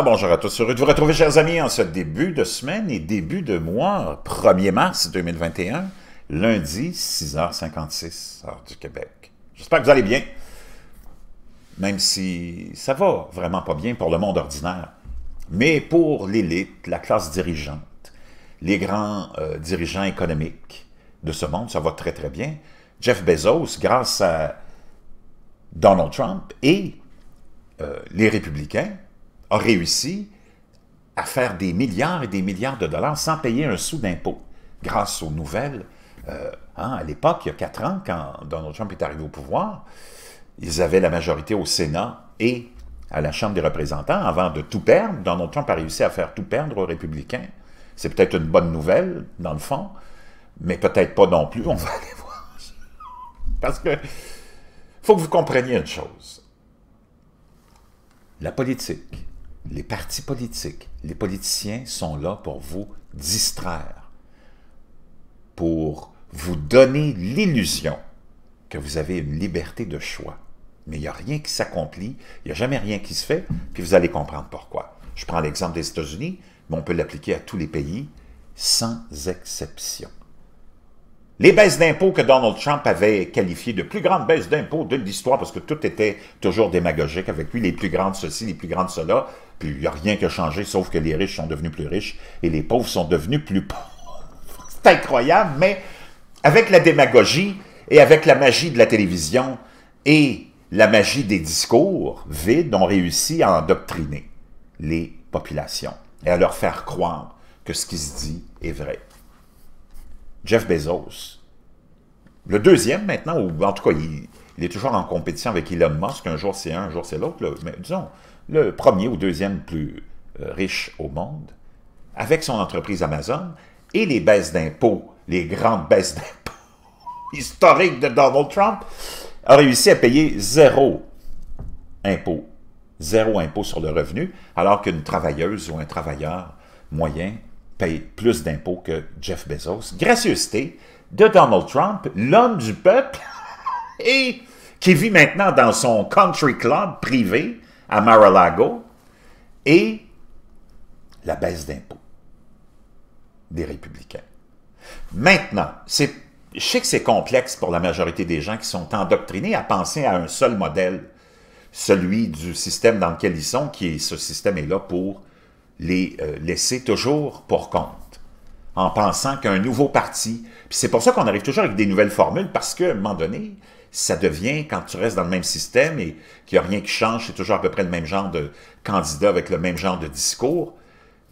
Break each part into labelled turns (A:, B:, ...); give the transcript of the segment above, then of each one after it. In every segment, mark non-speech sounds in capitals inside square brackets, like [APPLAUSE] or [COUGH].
A: Ah, bonjour à tous, heureux de vous retrouver, chers amis, en ce début de semaine et début de mois, 1er mars 2021, lundi, 6h56, heure du Québec. J'espère que vous allez bien, même si ça va vraiment pas bien pour le monde ordinaire. Mais pour l'élite, la classe dirigeante, les grands euh, dirigeants économiques de ce monde, ça va très très bien. Jeff Bezos, grâce à Donald Trump et euh, les républicains, a réussi à faire des milliards et des milliards de dollars sans payer un sou d'impôt grâce aux nouvelles. Euh, hein, à l'époque, il y a quatre ans, quand Donald Trump est arrivé au pouvoir, ils avaient la majorité au Sénat et à la Chambre des représentants avant de tout perdre. Donald Trump a réussi à faire tout perdre aux républicains. C'est peut-être une bonne nouvelle, dans le fond, mais peut-être pas non plus. [LAUGHS] On va aller voir. Parce que faut que vous compreniez une chose. La politique, les partis politiques, les politiciens sont là pour vous distraire, pour vous donner l'illusion que vous avez une liberté de choix. Mais il n'y a rien qui s'accomplit, il n'y a jamais rien qui se fait, puis vous allez comprendre pourquoi. Je prends l'exemple des États-Unis, mais on peut l'appliquer à tous les pays, sans exception. Les baisses d'impôts que Donald Trump avait qualifiées de plus grandes baisses d'impôts de l'histoire, parce que tout était toujours démagogique avec lui, les plus grandes ceci, les plus grandes cela, puis il n'y a rien que a changé, sauf que les riches sont devenus plus riches et les pauvres sont devenus plus pauvres. [LAUGHS] C'est incroyable, mais avec la démagogie et avec la magie de la télévision et la magie des discours vides, on réussit à endoctriner les populations et à leur faire croire que ce qui se dit est vrai. Jeff Bezos. Le deuxième maintenant, ou en tout cas, il, est toujours en compétition avec Elon Musk. Un jour c'est un, un jour c'est l'autre. Mais disons, le premier ou deuxième plus euh, riche au monde, avec son entreprise Amazon et les baisses d'impôts, les grandes baisses d'impôts historiques de Donald Trump, a réussi à payer zéro impôt, zéro impôt sur le revenu, alors qu'une travailleuse ou un travailleur moyen paye plus d'impôts que Jeff Bezos. Gracieuseté de Donald Trump, l'homme du peuple, [LAUGHS] et qui vit maintenant dans son country club privé à Mar-a-Lago, et la baisse d'impôts des républicains. Maintenant, c'est je sais que c'est complexe pour la majorité des gens qui sont endoctrinés à penser à un seul modèle, celui du système dans lequel ils sont, qui est, ce système est là pour les euh, laisser toujours pour compte, en pensant qu'un nouveau parti... Puis c'est pour ça qu'on arrive toujours avec des nouvelles formules, parce qu'à un moment donné, ça devient, quand tu restes dans le même système et qu'il n'y a rien qui change, c'est toujours à peu près le même genre de candidat avec le même genre de discours,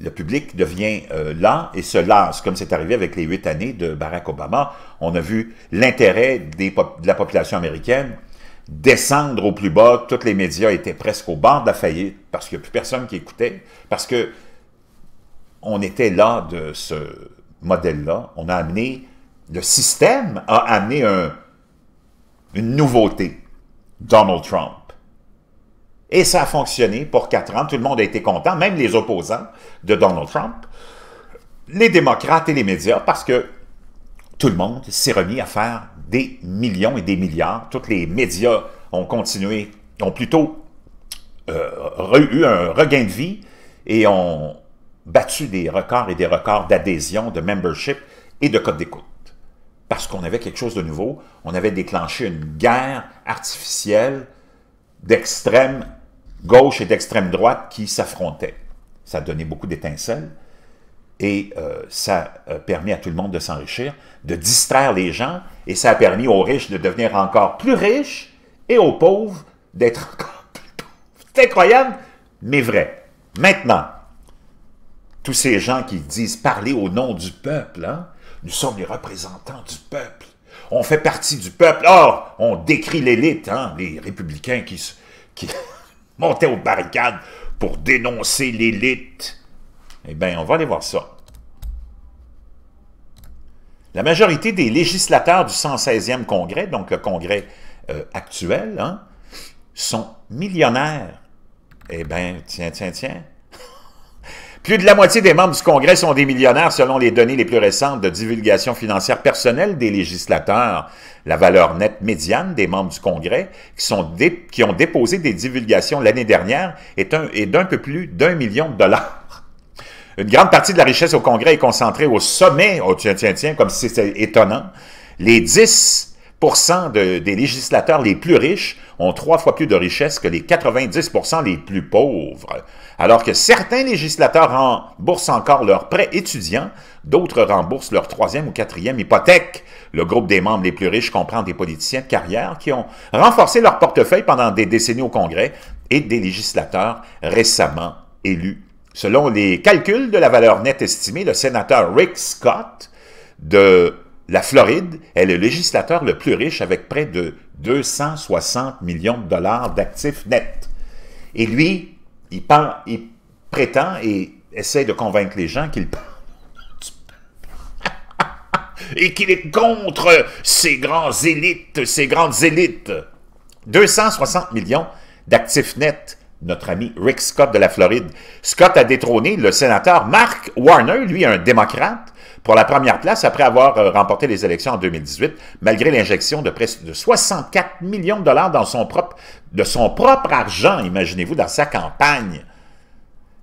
A: le public devient euh, là lent et se lasse, comme c'est arrivé avec les huit années de Barack Obama. On a vu l'intérêt de la population américaine descendre au plus bas. Tous les médias étaient presque au bord de la faillite parce qu'il n'y a plus personne qui écoutait, parce que on était là de ce modèle-là. On a amené, le système a amené une nouveauté, Donald Trump. Et ça a fonctionné pour quatre ans. Tout le monde a été content, même les opposants de Donald Trump, les démocrates et les médias, parce que tout le monde s'est remis à faire des millions et des milliards. Tous les médias ont continué, ont plutôt euh, eu un regain de vie et ont battu des records et des records d'adhésion, de membership et de code d'écoute. Parce qu'on avait quelque chose de nouveau, on avait déclenché une guerre artificielle d'extrême gauche et d'extrême droite qui s'affrontaient. Ça donnait beaucoup d'étincelles et euh, ça a euh, permis à tout le monde de s'enrichir, de distraire les gens, et ça a permis aux riches de devenir encore plus riches et aux pauvres d'être encore [LAUGHS] plus pauvres. C'est incroyable, mais vrai. Maintenant, tous ces gens qui disent parler au nom du peuple, hein, nous sommes les représentants du peuple, on fait partie du peuple, or, on décrit l'élite, hein, les républicains qui, qui [LAUGHS] montaient aux barricades pour dénoncer l'élite eh bien, on va aller voir ça. La majorité des législateurs du 116e Congrès, donc le Congrès euh, actuel, hein, sont millionnaires. Eh bien, tiens, tiens, tiens. [LAUGHS] Plus de la moitié des membres du Congrès sont des millionnaires selon les données les plus récentes de divulgation financière personnelle des législateurs. La valeur nette médiane des membres du Congrès qui ont déposé des divulgations l'année dernière est d'un peu plus d'un million de dollars. Une grande partie de la richesse au Congrès est concentrée au sommet, oh, tiens, tiens, tiens, comme si c'était étonnant. Les 10 des législateurs les plus riches ont trois fois plus de richesse que les 90 les plus pauvres. Alors que certains législateurs remboursent encore leurs prêts étudiants, d'autres remboursent leur troisième ou quatrième hypothèque. Le groupe des membres les plus riches comprend des politiciens de carrière qui ont renforcé leur portefeuille pendant des décennies au Congrès et des législateurs récemment élus Selon les calculs de la valeur nette estimée, le sénateur Rick Scott de la Floride est le législateur le plus riche avec près de 260 millions de dollars d'actifs nets. Et lui, il, prétend et essaie de convaincre les gens qu'il [LAUGHS] et qu'il est contre ces grandes élites, ces grandes élites. 260 millions d'actifs nets notre ami Rick Scott de la Floride. Scott a détrôné le sénateur Mark Warner, lui un démocrate, pour la première place après avoir euh, remporté les élections en 2018, malgré l'injection de près de 64 millions de dollars dans son propre, de son propre argent, imaginez-vous, dans sa campagne.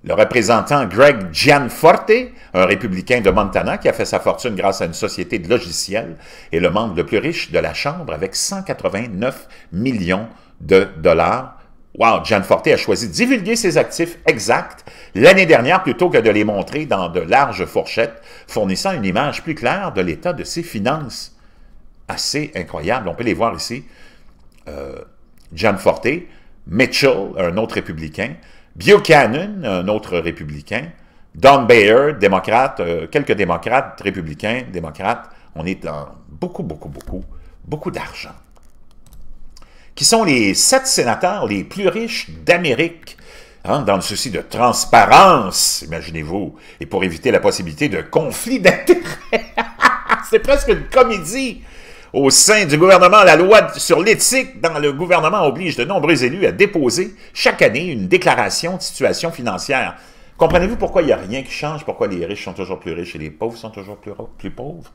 A: Le représentant Greg Gianforte, un républicain de Montana qui a fait sa fortune grâce à une société de logiciels, est le membre le plus riche de la Chambre avec 189 millions de dollars Wow, John Forte a choisi de divulguer ses actifs exacts l'année dernière plutôt que de les montrer dans de larges fourchettes, fournissant une image plus claire de l'état de ses finances. Assez incroyable, on peut les voir ici. Euh, John Forte, Mitchell, un autre républicain, Buchanan, un autre républicain, Don Bayer, démocrate, euh, quelques démocrates, républicains, démocrates. On est dans beaucoup, beaucoup, beaucoup, beaucoup d'argent qui sont les sept sénateurs les plus riches d'Amérique, hein, dans le souci de transparence, imaginez-vous, et pour éviter la possibilité de conflit d'intérêts. [LAUGHS] C'est presque une comédie. Au sein du gouvernement, la loi sur l'éthique dans le gouvernement oblige de nombreux élus à déposer chaque année une déclaration de situation financière. Comprenez-vous pourquoi il n'y a rien qui change, pourquoi les riches sont toujours plus riches et les pauvres sont toujours plus, plus pauvres?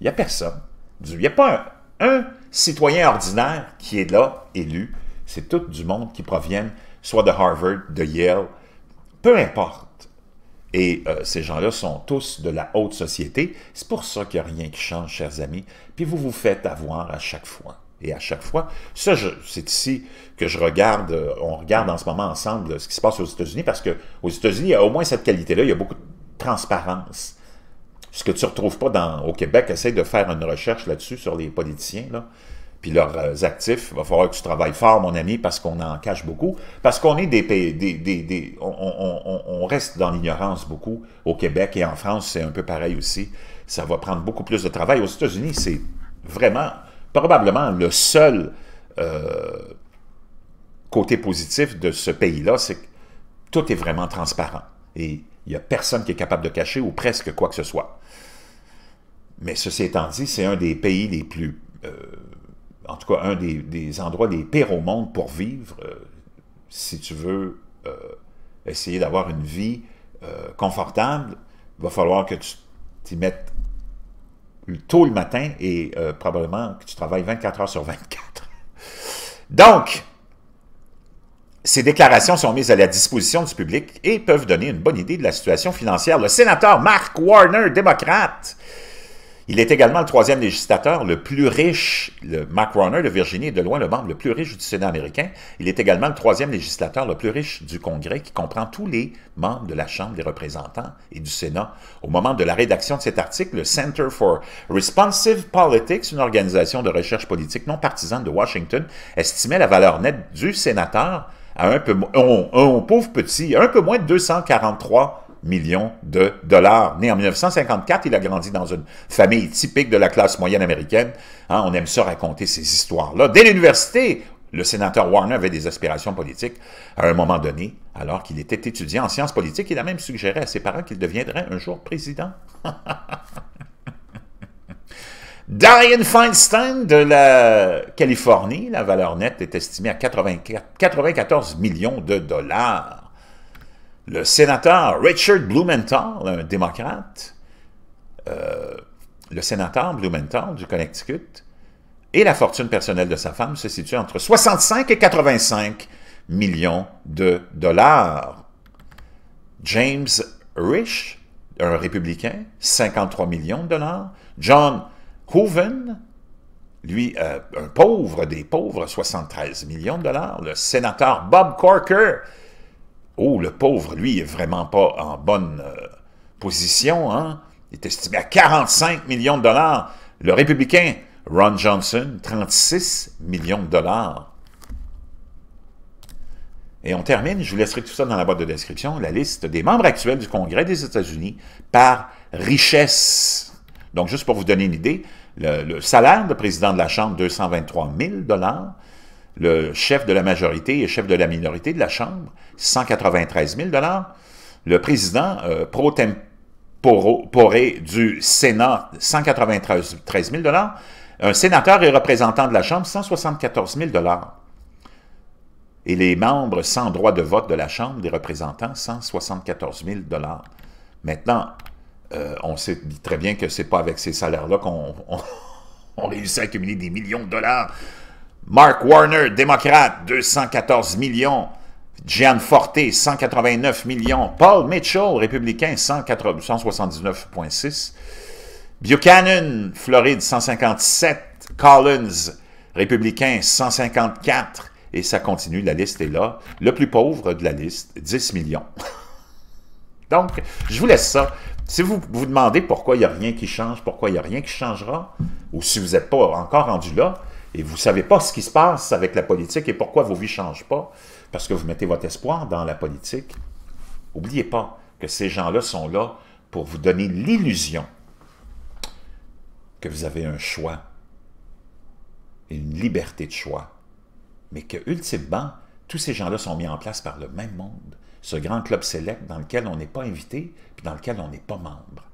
A: Il n'y a personne. Il n'y a pas un, un citoyen ordinaire qui est là, élu, c'est tout du monde qui proviennent soit de Harvard, de Yale, peu importe. Et euh, ces gens-là sont tous de la haute société. C'est pour ça qu'il n'y a rien qui change, chers amis. Puis vous vous faites avoir à chaque fois. Et à chaque fois, ça, c'est ici que je regarde, euh, on regarde en ce moment ensemble euh, ce qui se passe aux États-Unis, parce que aux États-Unis, il y a au moins cette qualité-là, il y a beaucoup de transparence ce que tu retrouves pas au Québec. Essaye de faire une recherche là-dessus sur les politiciens, puis leurs euh, actifs. Il va falloir que tu travailles fort, mon ami, parce qu'on en cache beaucoup. Parce qu'on est des pays, des, on, reste dans l'ignorance beaucoup au Québec et en France, c'est un peu pareil aussi. Ça va prendre beaucoup plus de travail. Aux États-Unis, c'est vraiment, probablement le seul euh, côté positif de ce pays-là, c'est que tout est vraiment transparent. Et il n'y a personne qui est capable de cacher ou presque quoi que ce soit. Mais ceci étant dit, c'est un des pays les plus... Euh, en tout cas, un des, endroits les pires au monde pour vivre, euh, si tu veux euh, essayer d'avoir une vie confortable, il va falloir que tu t'y mettes tôt le matin et probablement que tu travailles 24 heures sur 24. Donc, ces déclarations sont mises à la disposition du public et peuvent donner une bonne idée de la situation financière. Le sénateur Mark Warner, démocrate, il est également le troisième législateur le plus riche. Le Mark Warner de Virginie est de loin le membre le plus riche du Sénat américain. Il est également le troisième législateur le plus riche du Congrès, qui comprend tous les membres de la Chambre des représentants et du Sénat. Au moment de la rédaction de cet article, le Center for Responsive Politics, une organisation de recherche politique non partisane de Washington, estimait la valeur nette du sénateur un pauvre petit, un peu moins de 243 millions de dollars. Né en 1954, il a grandi dans une famille typique de la classe moyenne américaine. Hein, on aime ça raconter ces histoires-là. Dès l'université, le sénateur Warner avait des aspirations politiques à un moment donné, alors qu'il était étudiant en sciences politiques. Il a même suggéré à ses parents qu'il deviendrait un jour président. [LAUGHS] Diane Feinstein de la Californie, la valeur nette est estimée à 94 millions de dollars. Le sénateur Richard Blumenthal, un démocrate, euh, le sénateur Blumenthal du Connecticut, et la fortune personnelle de sa femme se situe entre 65 et 85 millions de dollars. James Rich, un républicain, 53 millions de dollars. John Coven, lui, euh, un pauvre des pauvres, 73 millions de dollars. Le sénateur Bob Corker, oh, le pauvre, lui, est vraiment pas en bonne euh, position. Hein? Il est estimé à 45 millions de dollars. Le républicain Ron Johnson, 36 millions de dollars. Et on termine, je vous laisserai tout ça dans la boîte de description, la liste des membres actuels du Congrès des États-Unis par richesse. Donc, juste pour vous donner une idée, le, salaire du président de la Chambre, 223 000 Le chef de la majorité et chef de la minorité de la Chambre, 193 000 Le président euh, pro tempore du Sénat, 193 000 Un sénateur et représentant de la Chambre, 174 000 et les membres sans droit de vote de la Chambre des représentants, 174 000 Maintenant, euh, on sait très bien que c'est pas avec ces salaires-là qu'on on, [LAUGHS] réussit à accumuler des millions de dollars. Mark Warner, démocrate, 214 millions. Gian Forte, 189 millions. Paul Mitchell, républicain, 179,6. Buchanan, Floride, 157. Collins, républicain, 154. Et ça continue, la liste est là. Le plus pauvre de la liste, 10 millions. [LAUGHS] Donc, je vous laisse ça. Si vous vous demandez pourquoi il n'y a rien qui change, pourquoi il n'y a rien qui changera, ou si vous n'êtes pas encore rendu là, et vous ne savez pas ce qui se passe avec la politique et pourquoi vos vies ne changent pas, parce que vous mettez votre espoir dans la politique, n'oubliez pas que ces gens-là sont là pour vous donner l'illusion que vous avez un choix, une liberté de choix, mais que, ultimement, tous ces gens-là sont mis en place par le même monde, ce grand club sélect dans lequel on n'est pas invité, puis dans lequel on n'est pas membre.